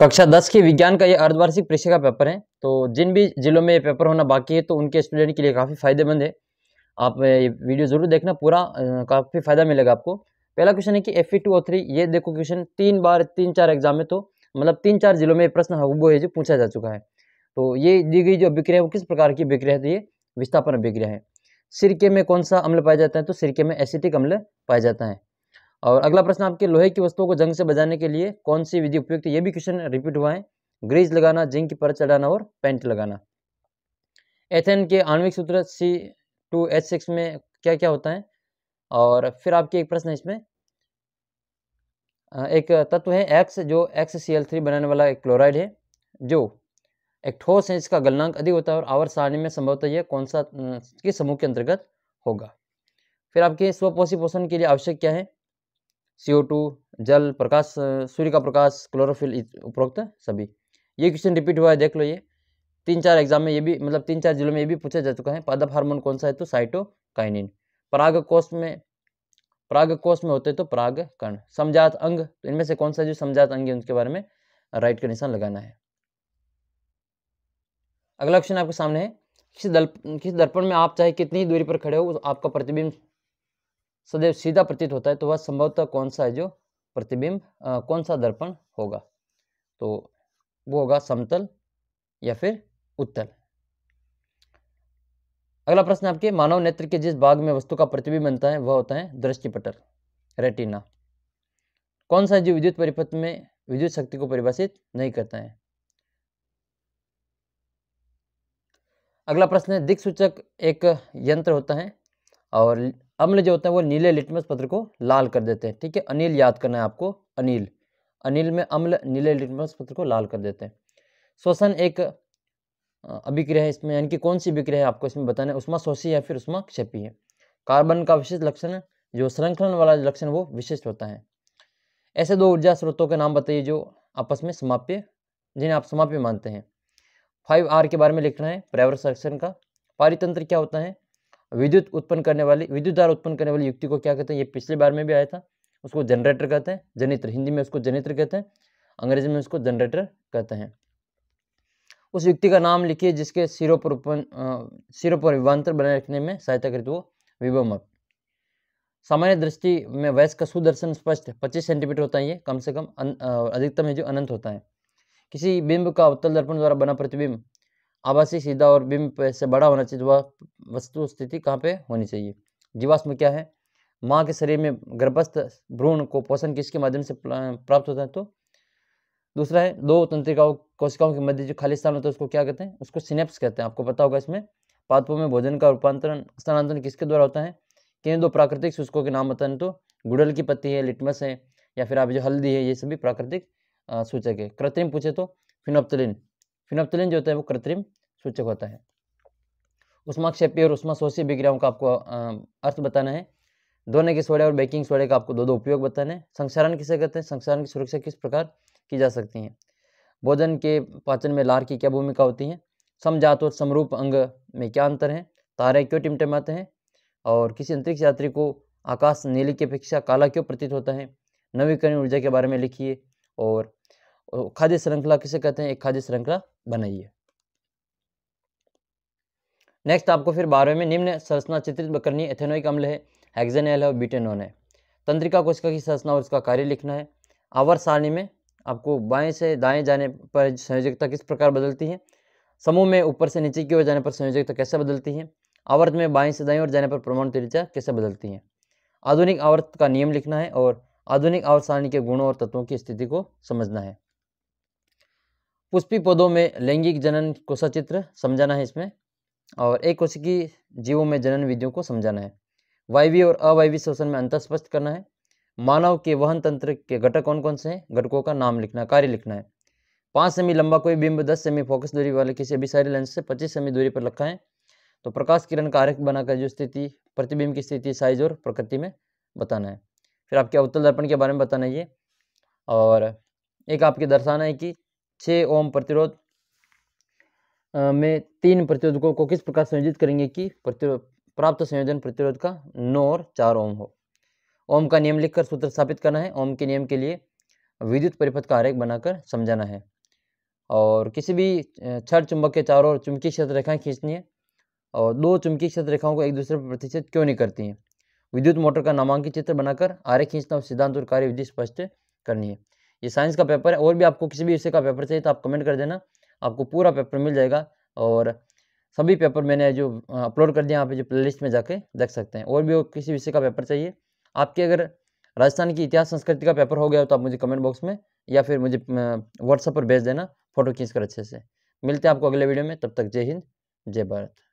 कक्षा दस के विज्ञान का ये अर्धवार्षिक परीक्षा का पेपर है तो जिन भी जिलों में ये पेपर होना बाकी है तो उनके स्टूडेंट के लिए काफ़ी फायदेमंद है आप ये वीडियो ज़रूर देखना पूरा काफ़ी फ़ायदा मिलेगा आपको पहला क्वेश्चन है कि एफ ई टू और थ्री ये देखो क्वेश्चन तीन बार तीन चार एग्जाम में तो मतलब तीन चार जिलों में ये प्रश्न हबो है जो पूछा जा चुका है तो ये दी गई जो अभिक्रिया है वो किस प्रकार की अभिक्रिया है तो ये विस्थापन अभिक्रिया है सिरके में कौन सा अम्ल पाया जाता है तो सिरके में एसिटिक अम्ल पाया जाता है और अगला प्रश्न आपके लोहे की वस्तुओं को जंग से बचाने के लिए कौन सी विधि उपयुक्त ये भी क्वेश्चन रिपीट हुआ है ग्रीज लगाना जिंक की पर चढ़ाना और पेंट लगाना एथेन के आणविक सूत्र सी टू एच सिक्स में क्या क्या होता है और फिर आपके एक प्रश्न है इसमें एक तत्व है एक्स जो एक्स सी एल थ्री बनाने वाला एक क्लोराइड है जो एक ठोस है इसका गलनांक अधिक होता है और आवर सारणी में संभवतः यह कौन सा किस समूह के अंतर्गत होगा फिर आपके स्वपोषी पोषण के लिए आवश्यक क्या है CO2 जल प्रकाश सूर्य का प्रकाश क्लोरोफिल उपरोक्त सभी ये क्वेश्चन रिपीट हुआ है देख लो ये तीन चार एग्जाम में ये भी मतलब तीन चार जिलों में ये भी पूछा जा चुका है पादप हार्मोन कौन सा है तो साइटोकाइनिन पराग कोष में पराग कोष में होते तो पराग कण समझात अंग तो इनमें से कौन सा जो समझात अंग है उनके बारे में राइट का निशान लगाना है अगला क्वेश्चन आपके सामने है किस दल किसी दर्पण में आप चाहे कितनी दूरी पर खड़े हो तो आपका प्रतिबिंब सदैव सीधा प्रतीत होता है तो वह संभवतः कौन सा है जो प्रतिबिंब कौन सा दर्पण होगा तो वो होगा समतल या फिर उत्तल अगला प्रश्न आपके मानव नेत्र के जिस भाग में वस्तु का प्रतिबिंब बनता है वह होता है दृष्टिपटल रेटिना कौन सा जीव विद्युत परिपथ में विद्युत शक्ति को परिभाषित नहीं करता है अगला प्रश्न है दिक्सूचक एक यंत्र होता है और अम्ल जो होता है वो नीले लिटमस पत्र को लाल कर देते हैं ठीक है अनिल याद करना है आपको अनिल अनिल में अम्ल नीले लिटमस पत्र को लाल कर देते हैं श्वसन एक अभिक्रिया है इसमें यानी कि कौन सी अभिक्रिया है आपको इसमें बताना है उष्मा शोषी या फिर उष्मा क्षेपी है कार्बन का विशिष्ट लक्षण जो श्रृंखलन वाला लक्षण वो विशिष्ट होता है ऐसे दो ऊर्जा स्रोतों के नाम बताइए जो आपस में समाप्य जिन्हें आप समाप्य मानते हैं फाइव आर के बारे में लिखना है पर्यावरण संरक्षण का पारितंत्र क्या होता है विद्युत उत्पन्न करने वाली विद्युत धारा उत्पन्न करने वाली युक्ति को क्या कहते हैं ये पिछले बार में भी आया था उसको जनरेटर कहते हैं जनित्र हिंदी में उसको जनित्र कहते हैं अंग्रेजी में उसको जनरेटर कहते हैं उस युक्ति का नाम लिखिए जिसके सिरों पर उत्पन्न सिरों पर विभांतर बनाए रखने में सहायता करती वो विभवमक सामान्य दृष्टि में वयस्क का सुदर्शन स्पष्ट 25 सेंटीमीटर होता है ये कम से कम अधिकतम है जो अनंत होता है किसी बिंब का उत्तल दर्पण द्वारा बना प्रतिबिंब आभासी सीधा और बिंब से बड़ा होना चाहिए वह वस्तु स्थिति कहाँ पे होनी चाहिए जीवाश्म क्या है माँ के शरीर में गर्भस्थ भ्रूण को पोषण किसके माध्यम से प्राप्त होता है तो दूसरा है दो तंत्रिकाओं कोशिकाओं के मध्य जो खाली स्थान होता है उसको क्या कहते हैं उसको सिनेप्स कहते हैं आपको पता होगा इसमें पादपों में भोजन का रूपांतरण स्थानांतरण किसके द्वारा होता है किन दो प्राकृतिक शुष्कों के नाम बताने तो गुड़ल की पत्ती है लिटमस है या फिर आप जो हल्दी है ये सभी प्राकृतिक सूचक है कृत्रिम पूछे तो फिनोप्तलिन फिनोप्थलिन जो होता है वो कृत्रिम सूचक होता है उष्मा क्षेपी और उष्मा शोषी विक्रियाओं का आपको अर्थ बताना है दोनों के सोडे और बेकिंग सोडे का आपको दो दो उपयोग बताना है संक्षारण किसे कहते हैं संक्षारण की सुरक्षा किस प्रकार की जा सकती है भोजन के पाचन में लार की क्या भूमिका होती है समझात और समरूप अंग में क्या अंतर है तारे क्यों टिमटिमाते हैं और किसी अंतरिक्ष यात्री को आकाश नीले की अपेक्षा काला क्यों प्रतीत होता है नवीकरणीय ऊर्जा के बारे में लिखिए और खाद्य श्रृंखला किसे कहते हैं एक खाद्य श्रृंखला बनाइए नेक्स्ट आपको फिर बारहवें में निम्न संरचना चित्रित करनी है एथेनोइक अम्ल है हेक्सेनल है बीटेनोन है तंत्रिका कोशिका की संरचना और उसका कार्य लिखना है आवर सारणी में आपको बाएं से दाएं जाने पर संयोजकता किस प्रकार बदलती है समूह में ऊपर से नीचे की ओर जाने पर संयोजकता कैसे बदलती है आवर्त में बाएं से दाएं ओर जाने पर परमाणु त्रिज्या कैसे बदलती है आधुनिक आवर्त का नियम लिखना है और आधुनिक आवर्त सारणी के गुणों और तत्वों की स्थिति को समझना है पुष्पी पौधों में लैंगिक जनन को सचित्र समझाना है इसमें और एक कोशिकी जीवों में जनन विधियों को समझाना है वायवी और अवायवी शोषण में अंतर स्पष्ट करना है मानव के वहन तंत्र के घटक कौन कौन से हैं घटकों का नाम लिखना कार्य लिखना है पाँच सेमी लंबा कोई बिंब दस सेमी फोकस दूरी वाले किसी अभी सारी लेंस से पच्चीस सेमी दूरी पर रखा है तो प्रकाश किरण का आरेख बनाकर जो स्थिति प्रतिबिंब की स्थिति साइज और प्रकृति में बताना है फिर आपके अवतल दर्पण के बारे में बताना है ये और एक आपके दर्शाना है कि छः ओम प्रतिरोध में तीन प्रतिरोधकों को किस प्रकार संयोजित करेंगे कि प्राप्त संयोजन प्रतिरोध का नौ और चार ओम हो ओम का नियम लिखकर सूत्र स्थापित करना है ओम के नियम के लिए विद्युत परिपथ का आरेख बनाकर समझाना है और किसी भी छठ चुंबक के चारों ओर चुंबकीय क्षेत्र रेखाएं खींचनी है और दो चुंबकीय क्षेत्र रेखाओं को एक दूसरे पर प्रतिष्ठित क्यों नहीं करती हैं विद्युत मोटर का नामांकित चित्र बनाकर आरेख खींचना और सिद्धांत और कार्य विधि स्पष्ट करनी है ये साइंस का पेपर है और भी आपको किसी भी विषय का पेपर चाहिए तो आप कमेंट कर देना आपको पूरा पेपर मिल जाएगा और सभी पेपर मैंने जो अपलोड कर दिया यहाँ पे जो प्लेलिस्ट में जाके देख सकते हैं और भी किसी विषय का पेपर चाहिए आपके अगर राजस्थान की इतिहास संस्कृति का पेपर हो गया हो तो आप मुझे कमेंट बॉक्स में या फिर मुझे व्हाट्सअप पर भेज देना फोटो खींच कर अच्छे से मिलते हैं आपको अगले वीडियो में तब तक जय हिंद जय भारत